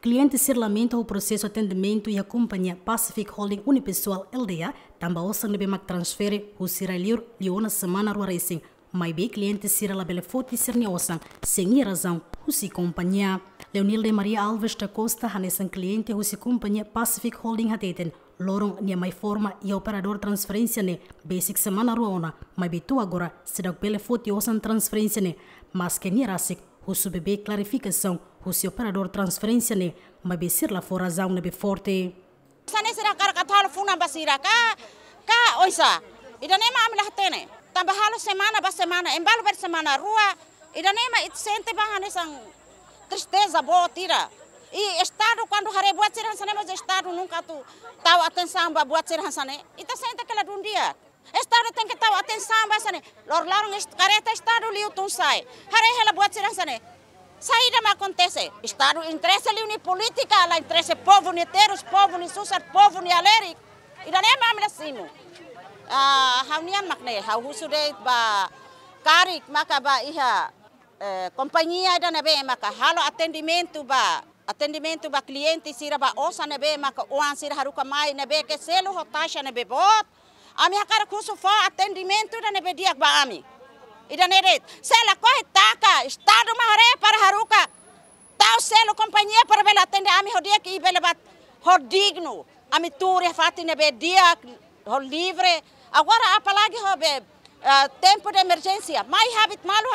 Cliente se lamenta o processo atendimento e a companhia Pacific Holding Unipessoal LDA, também o SNBMAC transfere o Siralir Leona Semana Racing. Mas bem cliente Sira Labele Fote Sirneosan, sem razão, o se companhia. Leonil de Maria Alves da Costa, Hanessan cliente, o se companhia Pacific Holding Hateten. Loron ne mai forma e operador transferência ne basic semana ruona, mas bitu agora, se da pele fote osan transferência ne, mas que ni rasik o bebê clarificação, o seu operador transferência né, mas besir lá fora zão na forte. Sane sira kar katal funa basira ka ka oisa. Idanema amila tene. Tambahalo semana ba semana, embalo para semana rua. Idanema it sente ba hanesan tristeza boa tira. E Estado, quando haré boa tira, mas Estado nunca tu dá atenção para boa tira, né? E tá sente aquela de um dia. Estado tem que estar atenção, mas sane. Lorlaram careta é Estado liu tun sai. Hare ela boa tirar sane. Saída mas acontece. Estado interessa liu uni política, lá interessa povo ni teros, povo ni susar, povo ni aleri. Ida nem mamla sino. Ah, haunian makne, hau husudeit ba karik maka ba iha eh, companhia da nebe maka halo atendimento ba atendimento ba cliente sira ba osa nebe maka oan sira haruka mai nebe ke selo hotasha nebe bot a minha cara kusu fo atendimento da ne bedia ba ami. Ida nere sela corre, taka estado Maré para haruka. tal selo companhia para atender a ami hodia que ele bat hor digno. tudo é fati ne bedia hor livre. Agora a ho be eh, tempo de emergência. mais hábito malu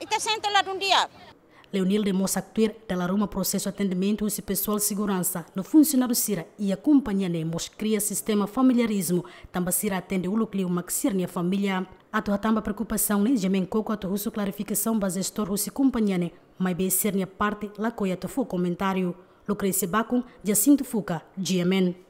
e te senta lá um dia. Leonil de Actuir delarou Roma processo atendimento e pessoal de segurança no funcionário Cira e a companhia Nemos cria sistema familiarismo. Também Cira atende o núcleo Maxir e a família. A tua tamba preocupação né? Jemen Coco a tua russo clarificação basestor russo companhia né? Mas bem ser parte lá coia tu comentário. Lucrecia Bacum, Jacinto Fuca, Jemen.